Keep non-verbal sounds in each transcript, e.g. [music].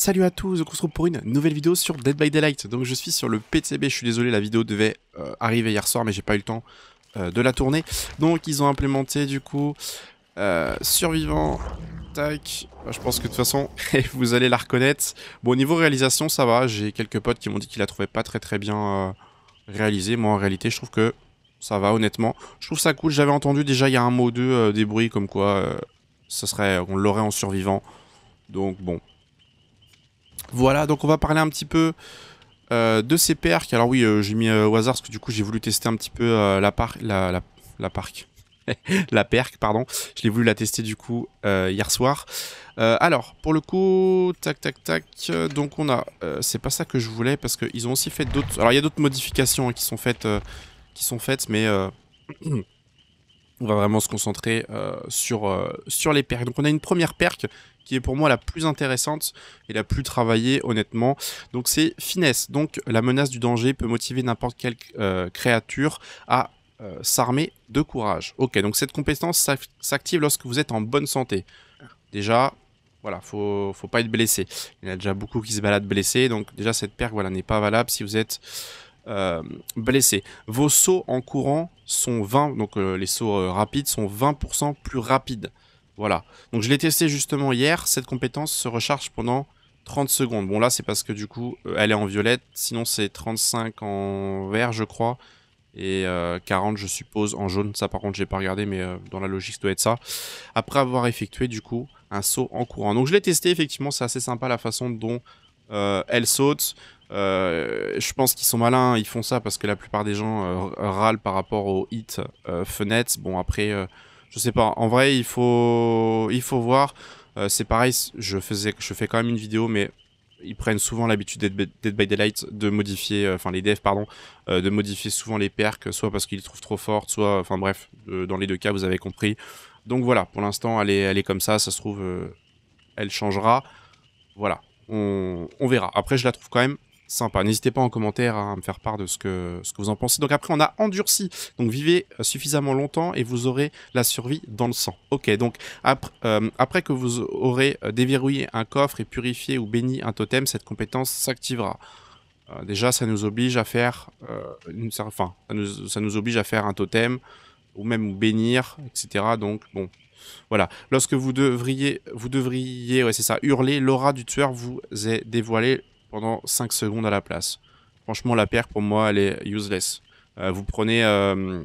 Salut à tous, on se retrouve pour une nouvelle vidéo sur Dead by Daylight. Donc je suis sur le PCB, je suis désolé, la vidéo devait euh, arriver hier soir mais j'ai pas eu le temps euh, de la tourner. Donc ils ont implémenté du coup euh, survivant, tac, bah, je pense que de toute façon [laughs] vous allez la reconnaître. Bon au niveau réalisation ça va, j'ai quelques potes qui m'ont dit qu'ils la trouvaient pas très très bien réalisée. Moi en réalité je trouve que ça va honnêtement. Je trouve ça cool, j'avais entendu déjà il y a un mot ou deux des bruits comme quoi ça serait, on l'aurait en survivant. Donc bon, voilà, donc on va parler un petit peu euh, de ces percs, Alors oui, euh, j'ai mis euh, au hasard parce que du coup j'ai voulu tester un petit peu la, par la, la, [laughs] pardon. Je l'ai voulu la tester du coup hier soir. alors, pour le coup, tac tac tac. donc on a. c'est pas ça que je voulais parce qu'ils ont aussi fait d'autres. Alors il y a d'autres modifications hein, qui sont faites. qui sont faites, mais. [clears throat] on va vraiment se concentrer sur, sur les percs Donc on a une première perk qui est pour moi la plus intéressante et la plus travaillée honnêtement. Donc c'est finesse. Donc la menace du danger peut motiver n'importe quelle euh, créature à euh, s'armer de courage. Ok, donc cette compétence s'active lorsque vous êtes en bonne santé. Déjà, voilà, faut, faut pas être blessé. Il y en a déjà beaucoup qui se baladent blessés, donc déjà cette perque voilà, n'est pas valable si vous êtes euh, blessé. Vos sauts en courant sont 20, donc les sauts rapides sont 20% plus rapides. Voilà. Donc je l'ai testé justement hier, cette compétence se recharge pendant 30 secondes. Bon là c'est parce que du coup euh, elle est en violette, sinon c'est 35 en vert je crois. Et 40 euh, je suppose en jaune, ça par contre j'ai pas regardé mais euh, dans la logique ça doit être ça. Après avoir effectué du coup un saut en courant. Donc je l'ai testé effectivement, c'est assez sympa la façon dont elle saute. je pense qu'ils sont malins, ils font ça parce que la plupart des gens râlent par rapport au hit fenêtre. Bon, après, je sais pas. En vrai, il faut, il faut voir. Euh, c'est pareil, je, faisais, je fais quand même une vidéo, mais ils prennent souvent l'habitude d'être by Daylight de modifier, euh, enfin les devs pardon, euh, de modifier souvent les perks, soit parce qu'ils les trouvent trop fortes, soit, enfin bref, dans les deux cas vous avez compris. Donc voilà, pour l'instant elle est, comme ça, ça se trouve elle changera, voilà, on, verra. Après je la trouve quand même sympa. N'hésitez pas en commentaire à me faire part de ce que, ce que vous en pensez. Donc après, on a endurci. Donc vivez euh, suffisamment longtemps et vous aurez la survie dans le sang. Ok, donc euh, après, que vous aurez euh, déverrouillé un coffre et purifié ou béni un totem, cette compétence s'activera. déjà, ça nous oblige à faire, une, enfin, ça nous, oblige à faire un totem ou même bénir, etc. Donc bon, voilà. Lorsque vous devriez, vous devriez, ouais, c'est ça, hurler, l'aura du tueur vous est dévoilée pendant 5 secondes à la place. Franchement, la paire, pour moi, elle est useless. Euh, vous prenez, euh,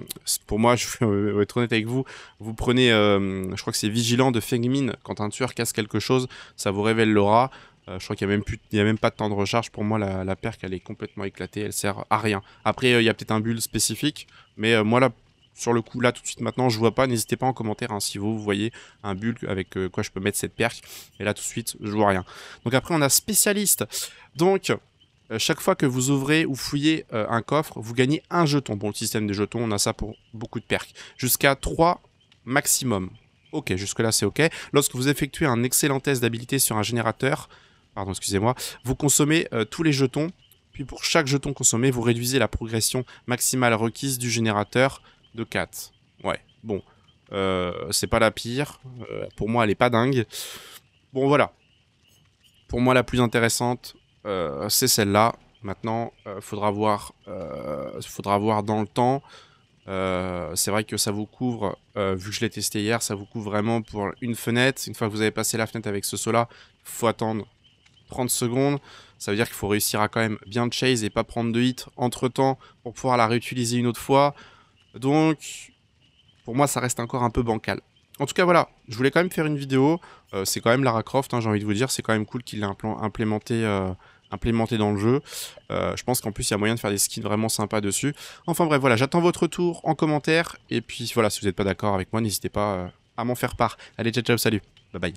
pour moi, [laughs] je vais être honnête avec vous, vous prenez, euh, je crois que c'est Vigilant de Fengmin. Quand un tueur casse quelque chose, ça vous révèle l'aura. je crois qu'il n'y a, même pas de temps de recharge. Pour moi, la, la perque, elle est complètement éclatée. Elle sert à rien. Après, il y a peut-être un build spécifique. Mais moi, là, sur le coup, là, tout de suite, maintenant, je vois pas. N'hésitez pas en commentaire hein, si vous, voyez un bulk avec euh, quoi je peux mettre cette perque. Et là, tout de suite, je vois rien. Donc après, on a spécialiste. Donc, euh, chaque fois que vous ouvrez ou fouillez euh, un coffre, vous gagnez un jeton. Bon, le système des jetons, on a ça pour beaucoup de perques. Jusqu'à 3 maximum. Ok, jusque-là, c'est ok. Lorsque vous effectuez un excellent test d'habilité sur un générateur, pardon, excusez-moi, vous consommez tous les jetons. Puis pour chaque jeton consommé, vous réduisez la progression maximale requise du générateur de 4. Ouais, bon. Euh, c'est pas la pire. Euh, pour moi, elle est pas dingue. Bon, voilà. Pour moi, la plus intéressante, euh, c'est celle-là. Maintenant, faudra, voir, faudra voir dans le temps. c'est vrai que ça vous couvre, vu que je l'ai testé hier, ça vous couvre vraiment pour une fenêtre. Une fois que vous avez passé la fenêtre avec ce sol là, il faut attendre 30 secondes. Ça veut dire qu'il faut réussir à quand même bien chase et pas prendre de hit entre temps pour pouvoir la réutiliser une autre fois. Donc, pour moi, ça reste encore un peu bancal. En tout cas, voilà, je voulais quand même faire une vidéo. Euh, c'est quand même Lara Croft, hein, j'ai envie de vous dire, c'est quand même cool qu'il l'ait implémenté, plan euh, implémenté dans le jeu. Euh, je pense qu'en plus, il y a moyen de faire des skins vraiment sympas dessus. Enfin bref, voilà, j'attends votre retour en commentaire. Et puis voilà, si vous n'êtes pas d'accord avec moi, n'hésitez pas à m'en faire part. Allez, ciao, ciao, salut. Bye bye.